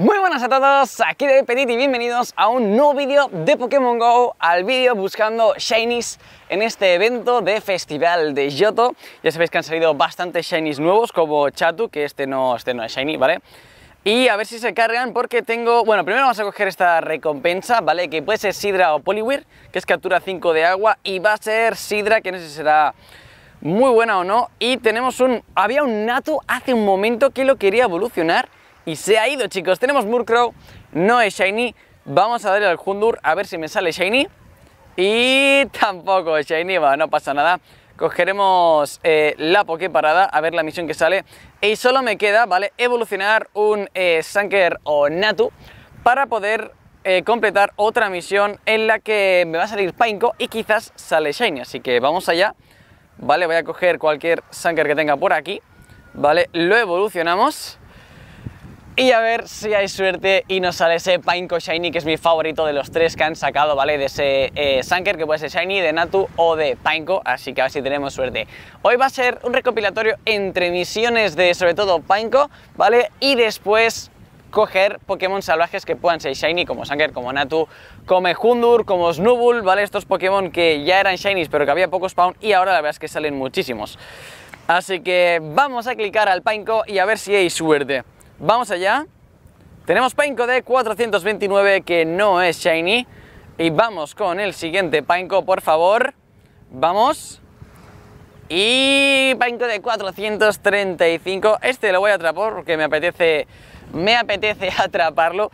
Muy buenas a todos, aquí de Petit y bienvenidos a un nuevo vídeo de Pokémon GO, al vídeo buscando Shinies en este evento de Festival de Yoto. Ya sabéis que han salido bastantes Shinies nuevos, como Chatu, que este no, este no es Shiny, ¿vale? Y a ver si se cargan porque tengo... Bueno, primero vamos a coger esta recompensa, ¿vale? Que puede ser Sidra o Poliwhirl, que es captura 5 de agua, y va a ser Sidra, que no sé si será muy buena o no. Y tenemos un... Había un Natu hace un momento que lo quería evolucionar, y se ha ido, chicos. Tenemos Murkrow, no es Shiny. Vamos a darle al Hundur a ver si me sale Shiny. Y tampoco es Shiny, bueno, no pasa nada. Cogeremos eh, la Poké Parada a ver la misión que sale. Y solo me queda, ¿vale? Evolucionar un eh, Sanker o Natu para poder eh, completar otra misión en la que me va a salir Painko y quizás sale Shiny. Así que vamos allá. Vale, voy a coger cualquier Sanker que tenga por aquí. Vale, lo evolucionamos. Y a ver si hay suerte y nos sale ese Painko Shiny, que es mi favorito de los tres que han sacado, ¿vale? De ese eh, Sanker, que puede ser Shiny, de Natu o de Painko, así que a ver si tenemos suerte. Hoy va a ser un recopilatorio entre misiones de, sobre todo, Painko, ¿vale? Y después coger Pokémon salvajes que puedan ser Shiny, como Sanker, como Natu, como Hundur, como Snubbull, ¿vale? Estos Pokémon que ya eran Shinies, pero que había pocos spawn y ahora la verdad es que salen muchísimos. Así que vamos a clicar al Painko y a ver si hay suerte. Vamos allá. Tenemos painko de 429 que no es shiny. Y vamos con el siguiente Painco, por favor. Vamos. Y painko de 435. Este lo voy a atrapar porque me apetece, me apetece atraparlo.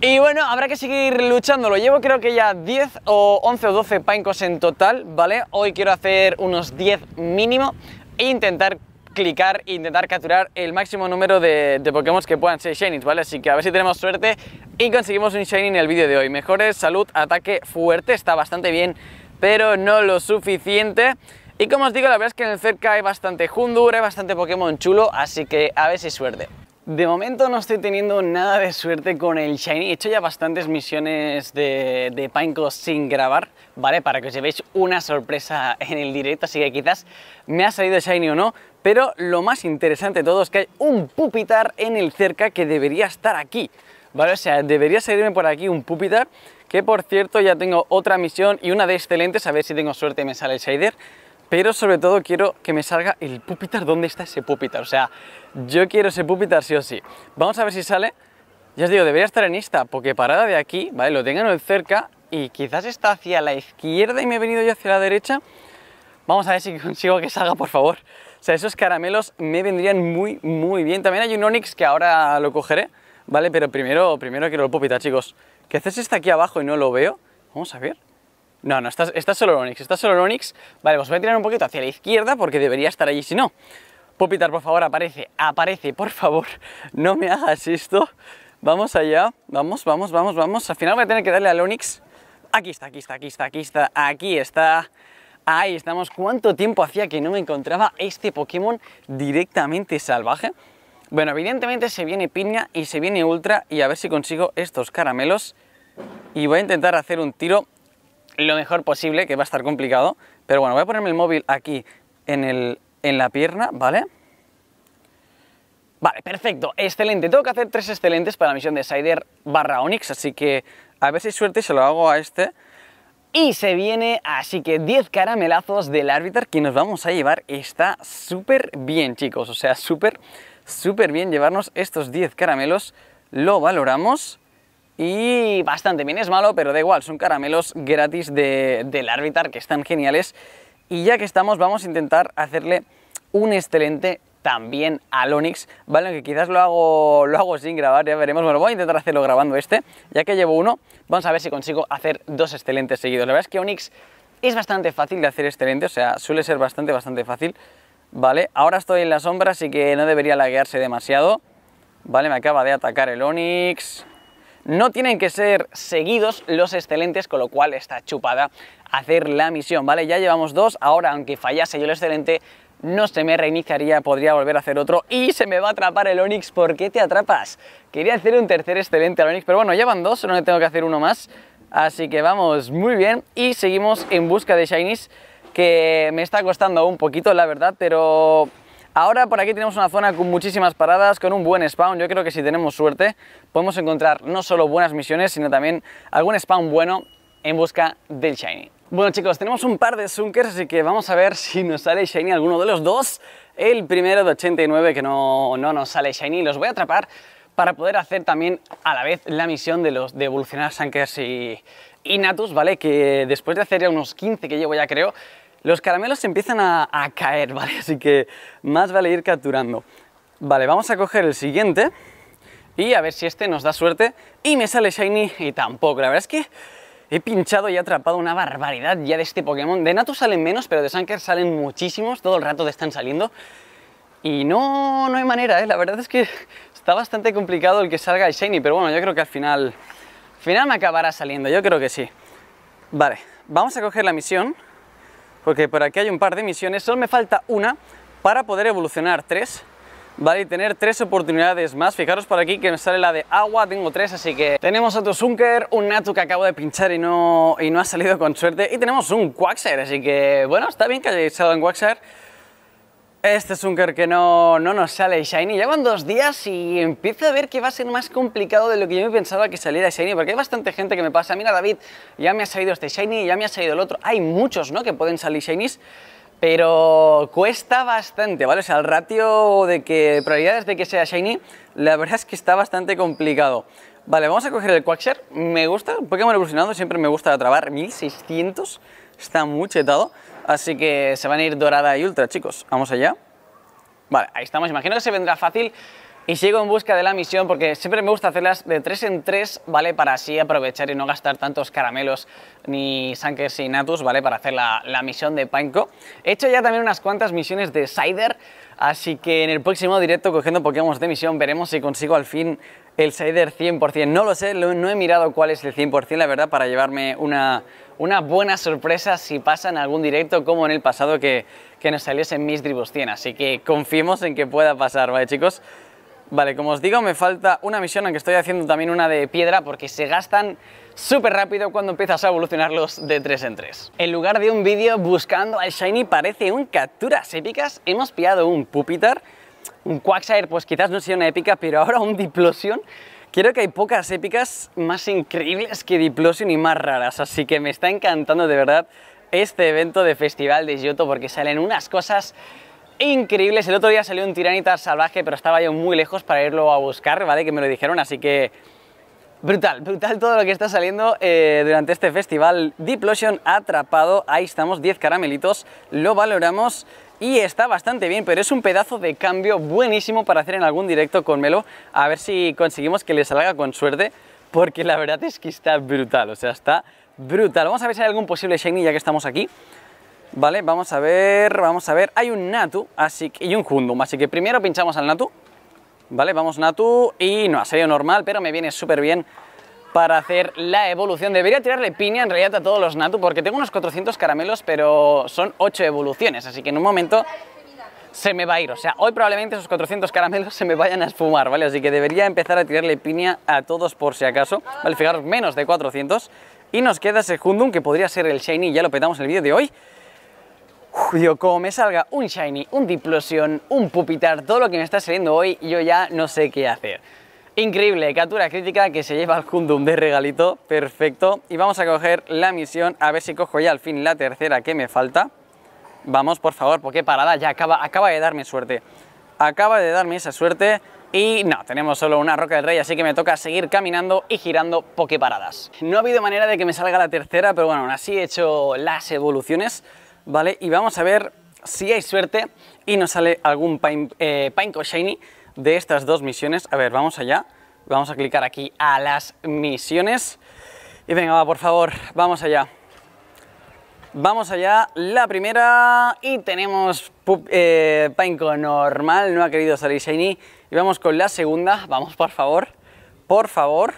Y bueno, habrá que seguir luchándolo. Llevo creo que ya 10 o 11 o 12 paincos en total, ¿vale? Hoy quiero hacer unos 10 mínimo e intentar clicar e intentar capturar el máximo número de, Pokémon que puedan ser Shinies, ¿vale? Así que a ver si tenemos suerte y conseguimos un Shiny en el vídeo de hoy. Mejores, salud, ataque fuerte, está bastante bien, pero no lo suficiente. Y como os digo, la verdad es que en el cerca hay bastante Hundur, hay bastante Pokémon chulo, así que a ver si suerte. De momento no estoy teniendo nada de suerte con el Shiny. He hecho ya bastantes misiones de, de sin grabar, ¿vale? Para que os llevéis una sorpresa en el directo, así que quizás me ha salido Shiny o no, pero lo más interesante de todo es que hay un pupitar en el cerca que debería estar aquí. ¿Vale? O sea, debería salirme por aquí un pupitar, que por cierto ya tengo otra misión y una de excelentes, a ver si tengo suerte y me sale el shader. Pero sobre todo quiero que me salga el pupitar, ¿dónde está ese pupitar? O sea, yo quiero ese pupitar sí o sí. Vamos a ver si sale. Ya os digo, debería estar en esta porque parada de aquí, ¿vale? Lo tengan cerca y quizás está hacia la izquierda y me he venido yo hacia la derecha. Vamos a ver si consigo que salga, por favor. O sea, esos caramelos me vendrían muy, muy bien. También hay un Onix que ahora lo cogeré, ¿vale? Pero primero, primero quiero el Popitar, chicos. ¿Qué haces está aquí abajo y no lo veo? Vamos a ver. No, no, está, solo el Onix, está solo el Onix. Vale, os pues voy a tirar un poquito hacia la izquierda porque debería estar allí, si no. Popitar, por favor, aparece, aparece, por favor. No me hagas esto. Vamos allá, vamos, vamos, vamos, vamos. Al final voy a tener que darle al Onix. Aquí está, aquí está, aquí está, aquí está, aquí está. Ahí estamos, ¿cuánto tiempo hacía que no me encontraba este Pokémon directamente salvaje? Bueno, evidentemente se viene piña y se viene ultra y a ver si consigo estos caramelos y voy a intentar hacer un tiro lo mejor posible, que va a estar complicado, pero bueno, voy a ponerme el móvil aquí en, la pierna, ¿vale? Vale, perfecto, excelente. Tengo que hacer tres excelentes para la misión de Sider barra Onix, así que a ver si suerte se lo hago a este. Y se viene, así que 10 caramelazos del árbitro que nos vamos a llevar. Está súper bien, chicos. O sea, súper, súper bien llevarnos estos 10 caramelos. Lo valoramos y bastante bien. Es malo, pero da igual. Son caramelos gratis del árbitro que están geniales. Y ya que estamos, vamos a intentar hacerle un excelente también al Onix, ¿vale? Aunque quizás lo hago, lo hago sin grabar, ya veremos. Bueno, voy a intentar hacerlo grabando este, ya que llevo uno. Vamos a ver si consigo hacer dos excelentes seguidos. La verdad es que Onix es bastante fácil de hacer excelente, o sea, suele ser bastante, bastante fácil, ¿vale? Ahora estoy en la sombra, así que no debería laguearse demasiado, ¿vale? Me acaba de atacar el Onix. No tienen que ser seguidos los excelentes, con lo cual está chupada hacer la misión, ¿vale? Ya llevamos dos, ahora aunque fallase yo el excelente, no se me reiniciaría, podría volver a hacer otro y se me va a atrapar el Onix. ¿Por qué te atrapas? Quería hacer un tercer excelente al Onix, pero bueno, ya van dos, solo tengo que hacer uno más. Así que vamos muy bien y seguimos en busca de Shinies, que me está costando un poquito, la verdad, pero... Ahora por aquí tenemos una zona con muchísimas paradas, con un buen spawn. Yo creo que si tenemos suerte podemos encontrar no solo buenas misiones, sino también algún spawn bueno en busca del Shiny. Bueno chicos, tenemos un par de Sunkers, así que vamos a ver si nos sale Shiny alguno de los dos. El primero de 89 que no, nos sale Shiny, los voy a atrapar para poder hacer también a la vez la misión de los de evolucionar Sunkers y Natus, ¿vale? Que después de hacer ya unos 15 que llevo ya creo, los caramelos empiezan a, a caer, ¿vale? Así que más vale ir capturando. Vale, vamos a coger el siguiente y a ver si este nos da suerte. Y me sale Shiny y tampoco, la verdad es que He pinchado y atrapado una barbaridad ya de este Pokémon. De Natu salen menos, pero de Sanker salen muchísimos. Todo el rato están saliendo. Y no, no hay manera, ¿eh? La verdad es que está bastante complicado el que salga el Shiny, pero bueno, yo creo que al final... Al final me acabará saliendo, yo creo que sí. Vale, vamos a coger la misión, porque por aquí hay un par de misiones. Solo me falta una para poder evolucionar tres. ¿vale? Y tener tres oportunidades más. Fijaros por aquí que me sale la de agua, tengo tres, así que tenemos otro Sunker, un Natu que acabo de pinchar y no, y no ha salido con suerte. Y tenemos un Quaxer, así que bueno, está bien que haya salido en Quaxer. Este Sunker que no, no nos sale Shiny, llevan dos días y empiezo a ver que va a ser más complicado de lo que yo me pensaba que saliera Shiny, porque hay bastante gente que me pasa, mira David, ya me ha salido este Shiny, ya me ha salido el otro, hay muchos ¿no? que pueden salir Shinies, pero cuesta bastante, ¿vale? O sea, el ratio de que probabilidades de que sea shiny, la verdad es que está bastante complicado. Vale, vamos a coger el Quaxer, me gusta, Pokémon evolucionado, siempre me gusta trabar, 1600, está muy chetado, así que se van a ir dorada y ultra, chicos, vamos allá. Vale, ahí estamos, imagino que se vendrá fácil y sigo en busca de la misión porque siempre me gusta hacerlas de 3 en 3 ¿vale? Para así aprovechar y no gastar tantos caramelos ni sankers y natus, ¿vale? Para hacer la, la misión de Panko. He hecho ya también unas cuantas misiones de Cider, así que en el próximo directo cogiendo Pokémon de misión veremos si consigo al fin el Cider 100%. No lo sé, no he mirado cuál es el 100%, la verdad, para llevarme una, buena sorpresa si pasa en algún directo como en el pasado que, que nos saliese mis tribus 100. Así que confiemos en que pueda pasar, ¿vale, chicos? Vale, como os digo, me falta una misión, aunque estoy haciendo también una de piedra, porque se gastan súper rápido cuando empiezas a evolucionarlos de 3 en 3. En lugar de un vídeo buscando al Shiny parece un capturas épicas, hemos pillado un Pupitar, un Quagsire, pues quizás no sea una épica, pero ahora un Diplosion. Creo que hay pocas épicas más increíbles que Diplosion y más raras, así que me está encantando de verdad este evento de Festival de Giotto porque salen unas cosas increíbles. El otro día salió un tiranita salvaje, pero estaba yo muy lejos para irlo a buscar, ¿vale? Que me lo dijeron, así que... Brutal, brutal todo lo que está saliendo eh, durante este festival. Diplosion atrapado, ahí estamos, 10 caramelitos, lo valoramos y está bastante bien, pero es un pedazo de cambio buenísimo para hacer en algún directo con Melo, a ver si conseguimos que le salga con suerte, porque la verdad es que está brutal, o sea, está brutal. Vamos a ver si hay algún posible shiny ya que estamos aquí. Vale, vamos a ver, vamos a ver. Hay un Natu así que, y un Hundum, así que primero pinchamos al Natu. Vale, vamos Natu y no, ha salido normal, pero me viene súper bien para hacer la evolución. Debería tirarle piña en realidad a todos los Natu porque tengo unos 400 caramelos, pero son 8 evoluciones, así que en un momento se me va a ir. O sea, hoy probablemente esos 400 caramelos se me vayan a esfumar, ¿vale? Así que debería empezar a tirarle piña a todos por si acaso. Vale, fijaros, menos de 400. Y nos queda ese Hundum que podría ser el Shiny, ya lo petamos en el vídeo de hoy. Yo como me salga un Shiny, un diplosión, un Pupitar, todo lo que me está saliendo hoy, yo ya no sé qué hacer. Increíble, captura crítica que se lleva al Kundum de regalito, perfecto. Y vamos a coger la misión, a ver si cojo ya al fin la tercera que me falta. Vamos, por favor, porque parada ya acaba, acaba de darme suerte. Acaba de darme esa suerte y no, tenemos solo una roca del rey, así que me toca seguir caminando y girando paradas No ha habido manera de que me salga la tercera, pero bueno, aún así he hecho las evoluciones. ¿vale? Y vamos a ver si hay suerte y nos sale algún Painko eh, Shiny de estas dos misiones. A ver, vamos allá. Vamos a clicar aquí a las misiones. Y venga, va, por favor, vamos allá. Vamos allá, la primera y tenemos eh, normal, no ha querido salir Shiny. Y vamos con la segunda, vamos por favor, por favor.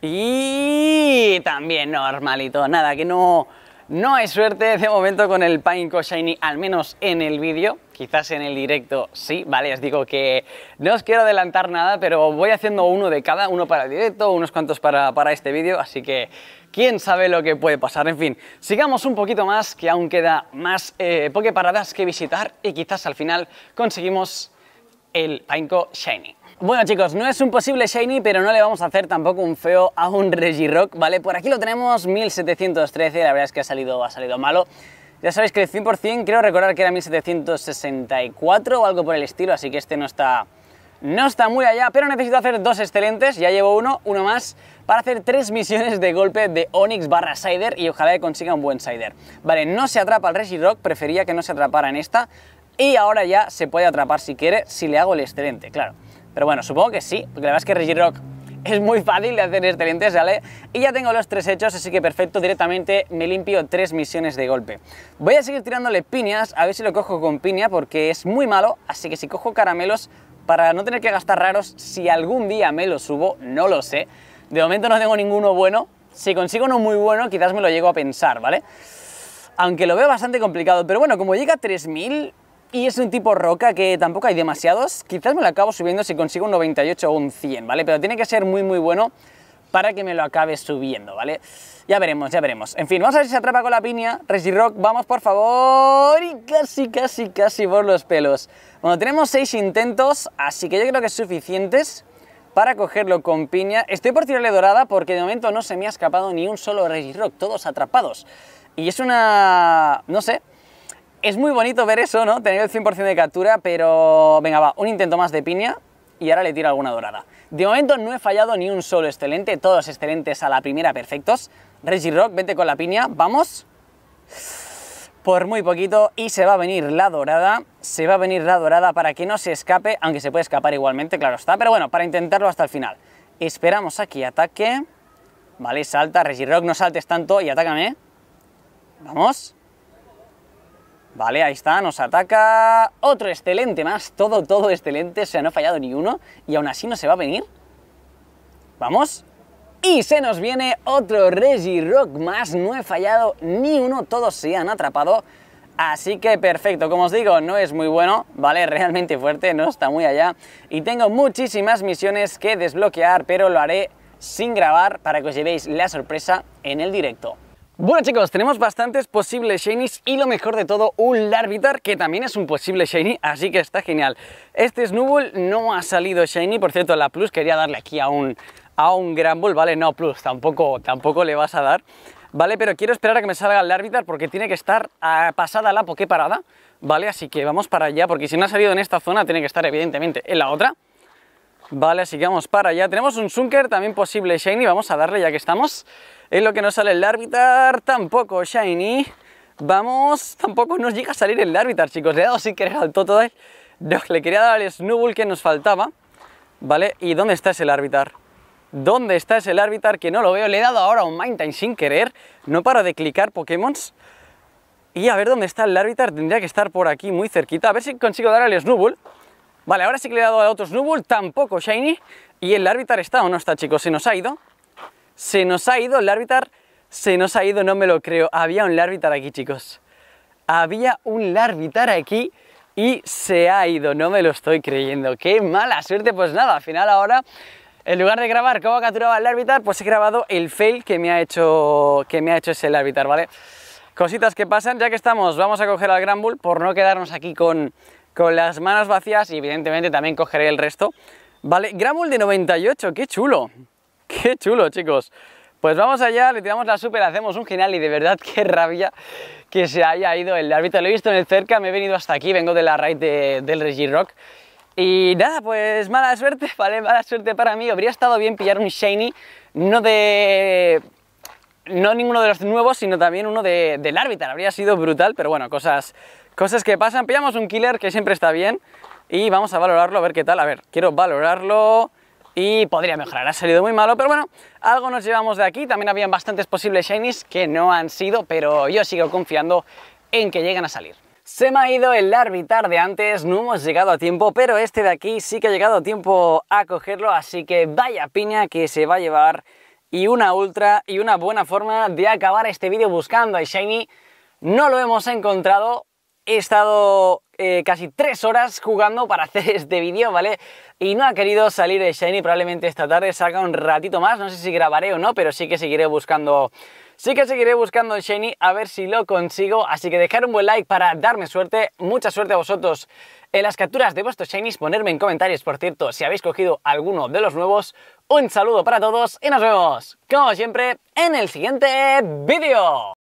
Y también normalito, nada, que no, no hay suerte de momento con el Painko Shiny, al menos en el vídeo. Quizás en el directo sí, ¿vale? Os digo que no os quiero adelantar nada, pero voy haciendo uno de cada, uno para el directo, unos cuantos para, este vídeo, así que quién sabe lo que puede pasar. En fin, sigamos un poquito más, que aún queda más eh, paradas que visitar y quizás al final conseguimos el Painko Shiny. Bueno chicos, no es un posible Shiny, pero no le vamos a hacer tampoco un feo a un Regirock, ¿vale? Por aquí lo tenemos, 1713, la verdad es que ha salido, ha salido malo. Ya sabéis que el 100% creo recordar que era 1764 o algo por el estilo, así que este no está, no está muy allá, pero necesito hacer dos excelentes, ya llevo uno, uno más, para hacer tres misiones de golpe de Onix barra Sider y ojalá que consiga un buen Sider. Vale, no se atrapa el Regirock, prefería que no se atrapara en esta, y ahora ya se puede atrapar si quiere, si le hago el excelente, claro. Pero bueno, supongo que sí, porque la verdad es que Regirock es muy fácil de hacer este ¿vale? Y ya tengo los tres hechos, así que perfecto, directamente me limpio tres misiones de golpe. Voy a seguir tirándole piñas, a ver si lo cojo con piña, porque es muy malo, así que si cojo caramelos, para no tener que gastar raros, si algún día me lo subo, no lo sé. De momento no tengo ninguno bueno, si consigo uno muy bueno, quizás me lo llego a pensar, ¿vale? Aunque lo veo bastante complicado, pero bueno, como llega a 3000, y es un tipo roca que tampoco hay demasiados. Quizás me lo acabo subiendo si consigo un 98 o un 100, ¿vale? Pero tiene que ser muy, muy bueno para que me lo acabe subiendo, ¿vale? Ya veremos, ya veremos. En fin, vamos a ver si se atrapa con la piña. Rock, vamos, por favor. Y casi, casi, casi por los pelos. Bueno, tenemos seis intentos, así que yo creo que es suficientes para cogerlo con piña. Estoy por tirarle dorada porque de momento no se me ha escapado ni un solo Rock, todos atrapados. Y es una... no sé, es muy bonito ver eso, ¿no? Tener el 100% de captura, pero venga, va, un intento más de piña y ahora le tiro alguna dorada. De momento no he fallado ni un solo excelente, todos excelentes a la primera perfectos. Reggie Rock, vete con la piña, vamos. Por muy poquito y se va a venir la dorada, se va a venir la dorada para que no se escape, aunque se puede escapar igualmente, claro está, pero bueno, para intentarlo hasta el final. Esperamos aquí ataque. Vale, salta, Reggie Rock, no saltes tanto y atácame. Vamos. Vale, ahí está, nos ataca otro excelente más, todo, todo excelente, o sea, no ha fallado ni uno, y aún así no se va a venir. Vamos, y se nos viene otro Regirock más, no he fallado ni uno, todos se han atrapado. Así que perfecto, como os digo, no es muy bueno, ¿vale? Realmente fuerte, no está muy allá. Y tengo muchísimas misiones que desbloquear, pero lo haré sin grabar para que os llevéis la sorpresa en el directo. Bueno chicos, tenemos bastantes posibles shinies y lo mejor de todo, un Larvitar que también es un posible shiny, así que está genial. Este snowball no ha salido shiny, por cierto la Plus quería darle aquí a un, a un ¿vale? No Plus, tampoco, tampoco le vas a dar, ¿vale? Pero quiero esperar a que me salga el Larvitar porque tiene que estar ah, pasada la Poké Parada, ¿vale? Así que vamos para allá porque si no ha salido en esta zona tiene que estar evidentemente en la otra. Vale, así que vamos para allá. Tenemos un Sunker, también posible Shiny. Vamos a darle ya que estamos. Es lo que nos sale el Larvitar, tampoco Shiny. Vamos, tampoco nos llega a salir el Arbitar, chicos. Le he dado sin querer al Totodile. le quería dar al Snubbull que nos faltaba. Vale, ¿y dónde está ese arbitar? ¿Dónde está ese Arbitar? que no lo veo? Le he dado ahora un time sin querer. No para de clicar Pokémon Y a ver dónde está el Arbitar. Tendría que estar por aquí, muy cerquita. A ver si consigo dar al Snubbull. Vale, ahora sí que le he dado a otros nubul tampoco Shiny. Y el Larvitar está o no está, chicos. Se nos ha ido. Se nos ha ido el Larvitar. Se nos ha ido, no me lo creo. Había un Larvitar aquí, chicos. Había un Larvitar aquí y se ha ido. No me lo estoy creyendo. Qué mala suerte. Pues nada, al final ahora... En lugar de grabar cómo capturaba el Larvitar, pues he grabado el fail que me ha hecho, que me ha hecho ese Larvitar, ¿vale? Cositas que pasan, ya que estamos, vamos a coger al Gran Bull por no quedarnos aquí con con las manos vacías y evidentemente también cogeré el resto. Vale, Gramul de 98, qué chulo, qué chulo chicos. Pues vamos allá, le tiramos la super, hacemos un final y de verdad qué rabia que se haya ido el árbitro. Lo he visto en el cerca, me he venido hasta aquí, vengo de la raid del Regirock Rock. Y nada, pues mala suerte, vale, mala suerte para mí. Habría estado bien pillar un Shiny, no de... No ninguno de los nuevos, sino también uno del árbitro. Habría sido brutal, pero bueno, cosas Cosas que pasan, pillamos un killer que siempre está bien y vamos a valorarlo, a ver qué tal. A ver, quiero valorarlo y podría mejorar, ha salido muy malo, pero bueno, algo nos llevamos de aquí. También habían bastantes posibles shinies que no han sido, pero yo sigo confiando en que llegan a salir. Se me ha ido el arbitar de antes, no hemos llegado a tiempo, pero este de aquí sí que ha llegado a tiempo a cogerlo, así que vaya piña que se va a llevar y una ultra y una buena forma de acabar este vídeo buscando a Shiny. No lo hemos encontrado, he estado eh, casi tres horas jugando para hacer este vídeo, ¿vale? Y no ha querido salir el Shiny, probablemente esta tarde salga un ratito más, no sé si grabaré o no, pero sí que seguiré buscando... Sí que seguiré buscando el Shiny a ver si lo consigo, así que dejar un buen like para darme suerte, mucha suerte a vosotros en las capturas de vuestros Shinies, ponerme en comentarios, por cierto, si habéis cogido alguno de los nuevos, un saludo para todos y nos vemos, como siempre, en el siguiente vídeo.